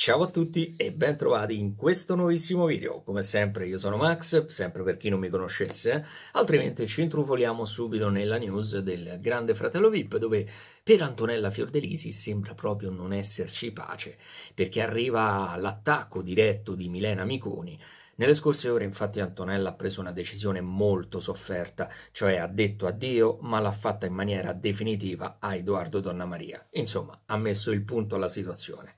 Ciao a tutti e ben trovati in questo nuovissimo video. Come sempre io sono Max, sempre per chi non mi conoscesse, altrimenti ci intrufoliamo subito nella news del Grande Fratello VIP dove per Antonella Fiordelisi sembra proprio non esserci pace perché arriva l'attacco diretto di Milena Miconi nelle scorse ore infatti Antonella ha preso una decisione molto sofferta, cioè ha detto addio ma l'ha fatta in maniera definitiva a Edoardo Donna Maria. Insomma, ha messo il punto alla situazione.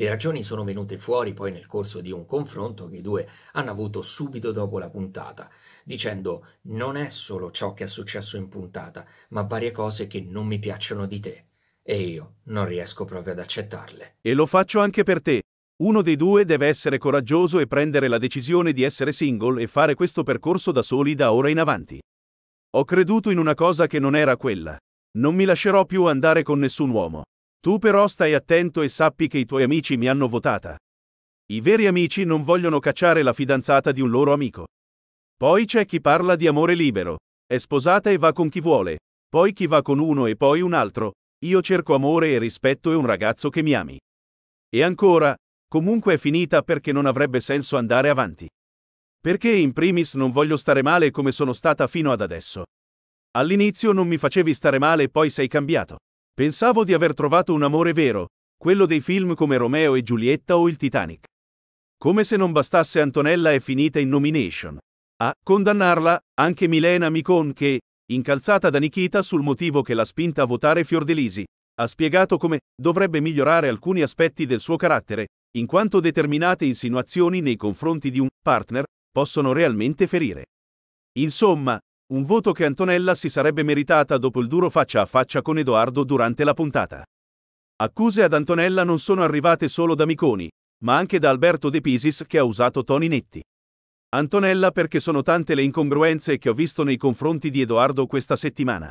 Le ragioni sono venute fuori poi nel corso di un confronto che i due hanno avuto subito dopo la puntata, dicendo non è solo ciò che è successo in puntata, ma varie cose che non mi piacciono di te. E io non riesco proprio ad accettarle. E lo faccio anche per te. Uno dei due deve essere coraggioso e prendere la decisione di essere single e fare questo percorso da soli da ora in avanti. Ho creduto in una cosa che non era quella. Non mi lascerò più andare con nessun uomo. Tu però stai attento e sappi che i tuoi amici mi hanno votata. I veri amici non vogliono cacciare la fidanzata di un loro amico. Poi c'è chi parla di amore libero. È sposata e va con chi vuole. Poi chi va con uno e poi un altro. Io cerco amore e rispetto e un ragazzo che mi ami. E ancora, comunque è finita perché non avrebbe senso andare avanti. Perché in primis non voglio stare male come sono stata fino ad adesso. All'inizio non mi facevi stare male e poi sei cambiato. Pensavo di aver trovato un amore vero, quello dei film come Romeo e Giulietta o il Titanic. Come se non bastasse Antonella è finita in nomination. A condannarla, anche Milena Micon che, incalzata da Nikita sul motivo che l'ha spinta a votare Fiordelisi, ha spiegato come dovrebbe migliorare alcuni aspetti del suo carattere, in quanto determinate insinuazioni nei confronti di un partner possono realmente ferire. Insomma, un voto che Antonella si sarebbe meritata dopo il duro faccia a faccia con Edoardo durante la puntata. Accuse ad Antonella non sono arrivate solo da Miconi, ma anche da Alberto De Pisis che ha usato toni netti. Antonella perché sono tante le incongruenze che ho visto nei confronti di Edoardo questa settimana.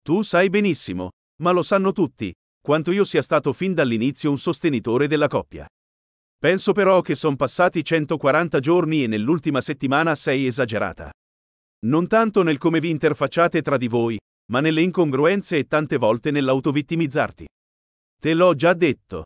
Tu sai benissimo, ma lo sanno tutti, quanto io sia stato fin dall'inizio un sostenitore della coppia. Penso però che sono passati 140 giorni e nell'ultima settimana sei esagerata. Non tanto nel come vi interfacciate tra di voi, ma nelle incongruenze e tante volte nell'autovittimizzarti. Te l'ho già detto,